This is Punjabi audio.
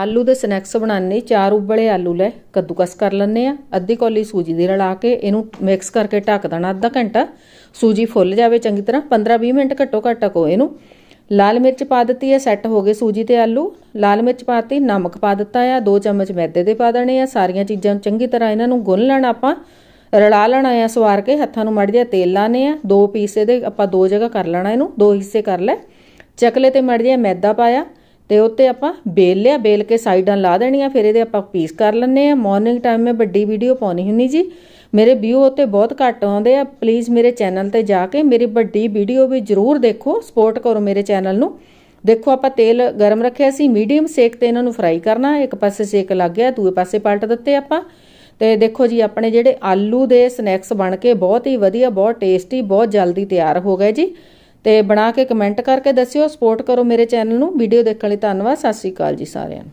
ਆਲੂ ਦੇ ਸਨੈਕਸ ਬਣਾਉਣੇ ਚਾਰ ਉਬਲੇ ਆਲੂ ਲੈ ਕੱਦੂਕਸ ਕਰ ਲੈਣੇ ਆ ਅੱਧੀ ਕੌਲੀ ਸੂਜੀ ਦੀ ਰਲਾ ਕੇ ਇਹਨੂੰ ਮਿਕਸ ਕਰਕੇ ਢੱਕ ਦੇਣਾ ਅੱਧਾ ਘੰਟਾ ਸੂਜੀ ਫੁੱਲ ਜਾਵੇ ਚੰਗੀ ਤਰ੍ਹਾਂ 15-20 ਮਿੰਟ ਘੱਟੋ ਘੱਟ ਕੋ ਇਹਨੂੰ ਲਾਲ ਮਿਰਚ ਪਾ ਦਿੱਤੀ ਹੈ ਸੈੱਟ ਹੋ ਗਏ ਸੂਜੀ ਤੇ ਆਲੂ ਲਾਲ ਮਿਰਚ ਪਾਤੀ ਨਮਕ ਪਾ ਦਿੱਤਾ ਆ 2 ਚਮਚ ਮੈਦੇ ਦੇ ਪਾ ਦੇਣੇ ਆ ਸਾਰੀਆਂ ਚੀਜ਼ਾਂ ਚੰਗੀ ਤਰ੍ਹਾਂ ਇਹਨਾਂ ਨੂੰ ਗੁੰਨ ਲੈਣਾ ਆਪਾਂ ਰਲਾ ਲੈਣਾ ਆ ਸਵਾਰ ਕੇ ਹੱਥਾਂ ਨੂੰ ਮੜ ਤੇਲ ਲਾਣੇ ਆ ਦੋ ਪੀਸੇ ਦੇ ਆਪਾਂ ਦੋ ਜਗ੍ਹਾ ਕਰ ਲੈਣਾ ਇਹਨੂੰ ਦੋ ਹਿੱਸੇ ਕਰ ਲੈ ਚਕਲੇ ਤੇ ਮੜ ਮੈਦਾ ਪਾਇਆ ਤੇ ਉੱਤੇ ਆਪਾਂ ਬੇਲ ਲਿਆ ਬੇਲ ਕੇ ਸਾਈਡਾਂ ਲਾ ਦੇਣੀਆਂ ਫਿਰ ਇਹਦੇ ਆਪਾਂ ਪੀਸ ਕਰ ਲੈਣੇ ਆ ਮਾਰਨਿੰਗ ਟਾਈਮ ਮੈਂ ਵੱਡੀ ਵੀਡੀਓ ਪਾਉਣੀ ਹੁੰਨੀ ਜੀ ਮੇਰੇ ਵਿਊ ਉੱਤੇ ਬਹੁਤ ਘੱਟ ਆਉਂਦੇ ਆ ਪਲੀਜ਼ ਮੇਰੇ ਚੈਨਲ ਤੇ ਜਾ ਕੇ ਮੇਰੀ ਵੱਡੀ ਵੀਡੀਓ ਵੀ ਜ਼ਰੂਰ ਦੇਖੋ ਸਪੋਰਟ ਕਰੋ ਮੇਰੇ ਚੈਨਲ ਨੂੰ ਦੇਖੋ ਆਪਾਂ ਤੇਲ ਗਰਮ ਰੱਖਿਆ ਸੀ ਮੀਡੀਅਮ ਸੇਕ ਤੇ ਇਹਨਾਂ ਨੂੰ ਫਰਾਈ ਕਰਨਾ ਇੱਕ ਪਾਸੇ ਸੇਕ ਲੱਗ ਗਿਆ ਦੂਏ ਪਾਸੇ ਪਲਟ ਦਿੱਤੇ ਆਪਾਂ ਤੇ ਦੇਖੋ ਜੀ ਆਪਣੇ ਜਿਹੜੇ ਆਲੂ ਦੇ ਸਨੈਕਸ ਬਣ ਕੇ ਬਹੁਤ ਹੀ ਵਧੀਆ ਬਹੁਤ ਟੇਸਟੀ ਬਹੁਤ ਜਲਦੀ ਤਿਆਰ ਹੋ ਗਏ ਜੀ ਤੇ ਬਣਾ ਕੇ ਕਮੈਂਟ ਕਰਕੇ ਦੱਸਿਓ ਸਪੋਰਟ ਕਰੋ ਮੇਰੇ ਚੈਨਲ ਨੂੰ ਵੀਡੀਓ ਦੇਖਣ ਲਈ ਧੰਨਵਾਦ ਸਤਿ ਸ਼੍ਰੀ ਅਕਾਲ ਜੀ ਸਾਰਿਆਂ ਨੂੰ